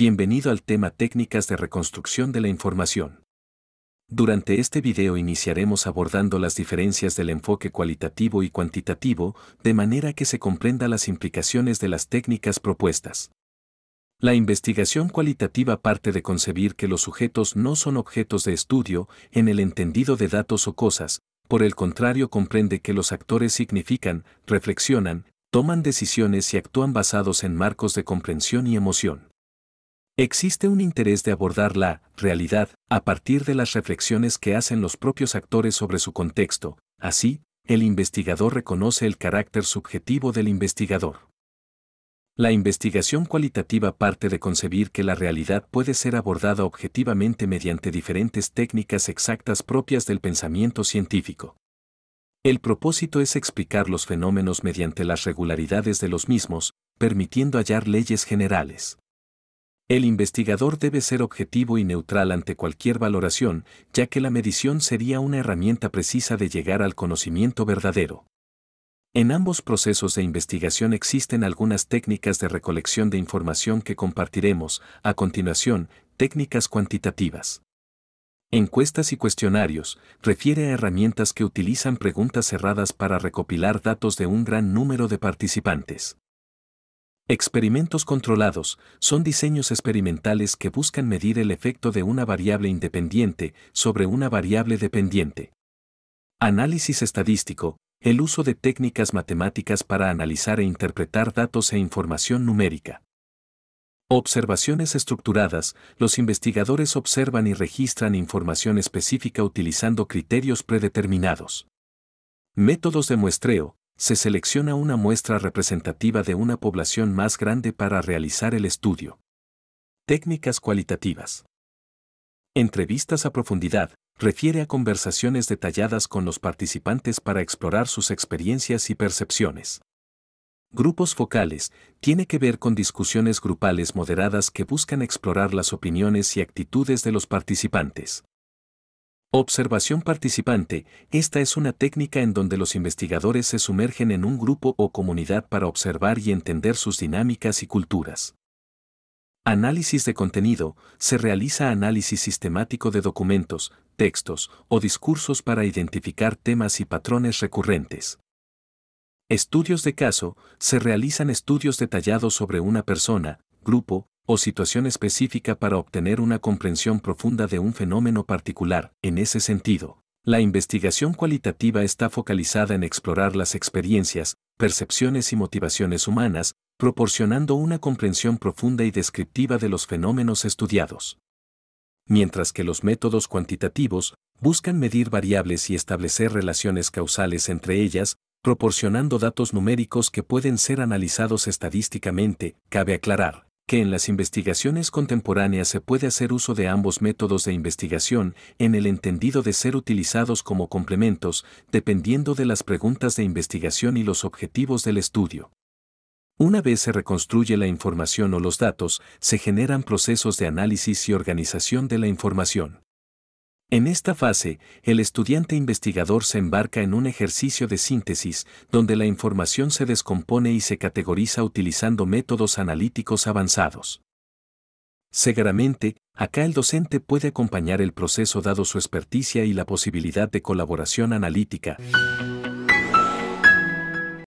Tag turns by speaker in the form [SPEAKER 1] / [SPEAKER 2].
[SPEAKER 1] Bienvenido al tema Técnicas de reconstrucción de la información. Durante este video iniciaremos abordando las diferencias del enfoque cualitativo y cuantitativo, de manera que se comprenda las implicaciones de las técnicas propuestas. La investigación cualitativa parte de concebir que los sujetos no son objetos de estudio en el entendido de datos o cosas, por el contrario comprende que los actores significan, reflexionan, toman decisiones y actúan basados en marcos de comprensión y emoción. Existe un interés de abordar la realidad a partir de las reflexiones que hacen los propios actores sobre su contexto, así, el investigador reconoce el carácter subjetivo del investigador. La investigación cualitativa parte de concebir que la realidad puede ser abordada objetivamente mediante diferentes técnicas exactas propias del pensamiento científico. El propósito es explicar los fenómenos mediante las regularidades de los mismos, permitiendo hallar leyes generales. El investigador debe ser objetivo y neutral ante cualquier valoración, ya que la medición sería una herramienta precisa de llegar al conocimiento verdadero. En ambos procesos de investigación existen algunas técnicas de recolección de información que compartiremos, a continuación, técnicas cuantitativas. Encuestas y cuestionarios refiere a herramientas que utilizan preguntas cerradas para recopilar datos de un gran número de participantes. Experimentos controlados son diseños experimentales que buscan medir el efecto de una variable independiente sobre una variable dependiente. Análisis estadístico, el uso de técnicas matemáticas para analizar e interpretar datos e información numérica. Observaciones estructuradas, los investigadores observan y registran información específica utilizando criterios predeterminados. Métodos de muestreo, se selecciona una muestra representativa de una población más grande para realizar el estudio. Técnicas cualitativas. Entrevistas a profundidad refiere a conversaciones detalladas con los participantes para explorar sus experiencias y percepciones. Grupos focales tiene que ver con discusiones grupales moderadas que buscan explorar las opiniones y actitudes de los participantes. Observación participante. Esta es una técnica en donde los investigadores se sumergen en un grupo o comunidad para observar y entender sus dinámicas y culturas. Análisis de contenido. Se realiza análisis sistemático de documentos, textos o discursos para identificar temas y patrones recurrentes. Estudios de caso. Se realizan estudios detallados sobre una persona, grupo, o situación específica para obtener una comprensión profunda de un fenómeno particular. En ese sentido, la investigación cualitativa está focalizada en explorar las experiencias, percepciones y motivaciones humanas, proporcionando una comprensión profunda y descriptiva de los fenómenos estudiados. Mientras que los métodos cuantitativos buscan medir variables y establecer relaciones causales entre ellas, proporcionando datos numéricos que pueden ser analizados estadísticamente, cabe aclarar que en las investigaciones contemporáneas se puede hacer uso de ambos métodos de investigación en el entendido de ser utilizados como complementos, dependiendo de las preguntas de investigación y los objetivos del estudio. Una vez se reconstruye la información o los datos, se generan procesos de análisis y organización de la información. En esta fase, el estudiante investigador se embarca en un ejercicio de síntesis donde la información se descompone y se categoriza utilizando métodos analíticos avanzados. Seguramente, acá el docente puede acompañar el proceso dado su experticia y la posibilidad de colaboración analítica.